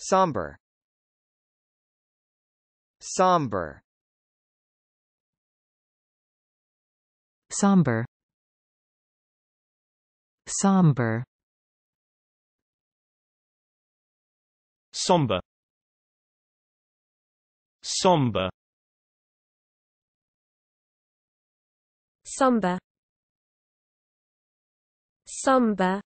somber somber somber somber somber somber somber somber